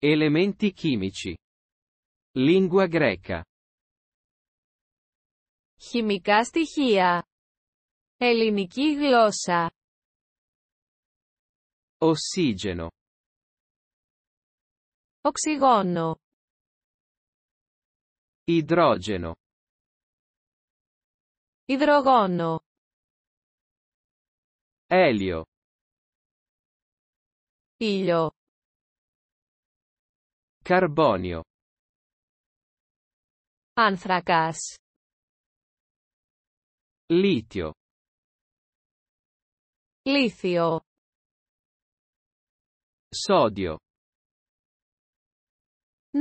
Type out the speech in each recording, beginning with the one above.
Elementi chimici. Lingua greca. Χημικά στοιχεία. Ελληνική γλώσσα. Ossigeno. Οξυγόνο. Idrogeno. Υδρογόνο. Elio. Ήλιο. Carbonio. Άνθρακας. Litio. Λίθιο. Sodio.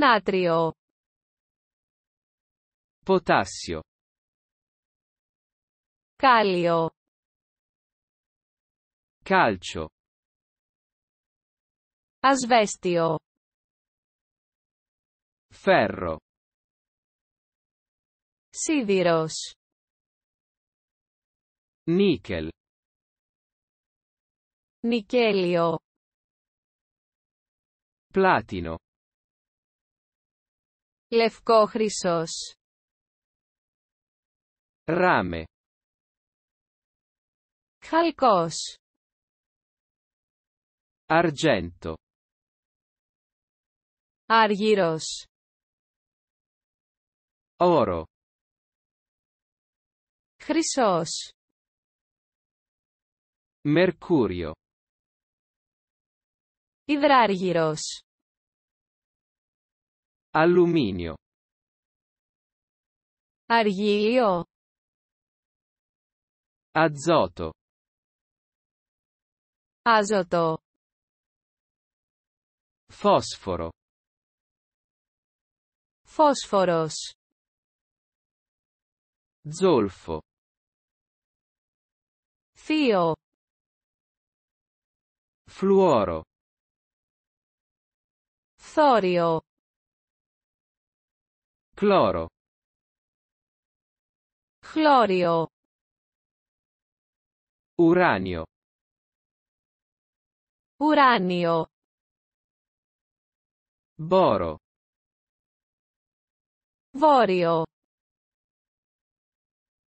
Natrio. Potassio. Calio. Calcio. Asvestio. Ferro. Σίδηρος. Νίκελ. Νικέλιο. Πλάτινο. Λευκόχρυσος. Ράμε. Χαλκός. Αργέντο. Αργύρος όρο χρυσός Μερκούριο Ιδράργυρος Αλουμίνιο Αργύλιο Αζότο Άζωτο Φόσφορο Φόσφορος Zolfo. Fio. Fluoro. Thorio. Cloro. Clorio. Uranio. Uranio. Boro. Vorio.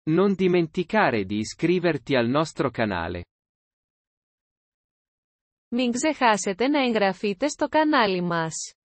Non dimenticare di iscriverti al nostro canale. Μην ξεχάσετε να εγγραφείτε στο κανάλι μας.